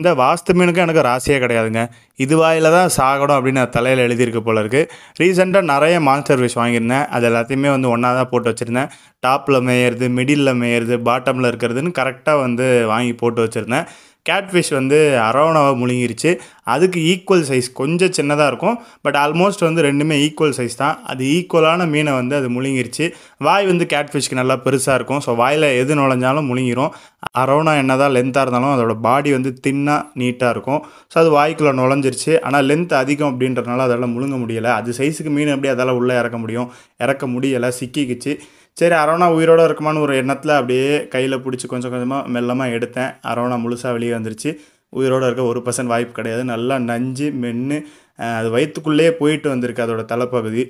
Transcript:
இந்த வாஸ்து மீனுக்கும் எனக்கு ராசியே கிடையாதுங்க இது வாயில் தான் சாகணும் அப்படின்னு நான் தலையில் எழுதியிருக்கு போல இருக்குது ரீசெண்டாக நிறைய மான்ஸ்டர் ஃபிஷ் வாங்கியிருந்தேன் அது எல்லாத்தையுமே வந்து ஒன்றா தான் போட்டு வச்சுருந்தேன் டாப்பில் மேயிறது மிடில் மேயிறது பாட்டமில் இருக்கிறதுன்னு கரெக்டாக வந்து வாங்கி போட்டு வச்சுருந்தேன் கேட்ஃபிஷ் வந்து அரோனாவை முழுங்கிருச்சு அதுக்கு ஈக்குவல் சைஸ் கொஞ்சம் சின்னதாக இருக்கும் பட் ஆல்மோஸ்ட் வந்து ரெண்டுமே ஈக்குவல் சைஸ் தான் அது ஈக்குவலான மீனை வந்து அது முழுங்கிருச்சு வாய் வந்து கேட்ஃபிஷ்க்கு நல்லா பெருசாக இருக்கும் ஸோ வாயில் எது நுழைஞ்சாலும் முழுங்கிரும் அரோனா என்ன தான் லென்த்தாக இருந்தாலும் அதோட பாடி வந்து தின்னாக நீட்டாக இருக்கும் ஸோ அது வாய்க்குள்ளே நுழைஞ்சிருச்சு ஆனால் லென்த் அதிகம் அப்படின்றதுனால அதெல்லாம் முழுங்க முடியலை அது சைஸுக்கு மீன் எப்படி அதால் உள்ளே இறக்க முடியும் இறக்க முடியலை சிக்கிக்குச்சு சரி அரோனா உயிரோடு இருக்குமான்னு ஒரு எண்ணத்தில் அப்படியே கையில் பிடிச்சி கொஞ்சம் கொஞ்சமாக மெல்லமாக எடுத்தேன் அரோனா முழுசாக வெளியே வீடியோ வந்துருச்சு உயிரோடு இருக்க ஒரு பர்சன்ட் வாய்ப்பு கிடையாது நல்லா நஞ்சு மென்று அது வயிற்றுக்குள்ளேயே போயிட்டு வந்திருக்கு அதோடய தலைப்பகுதி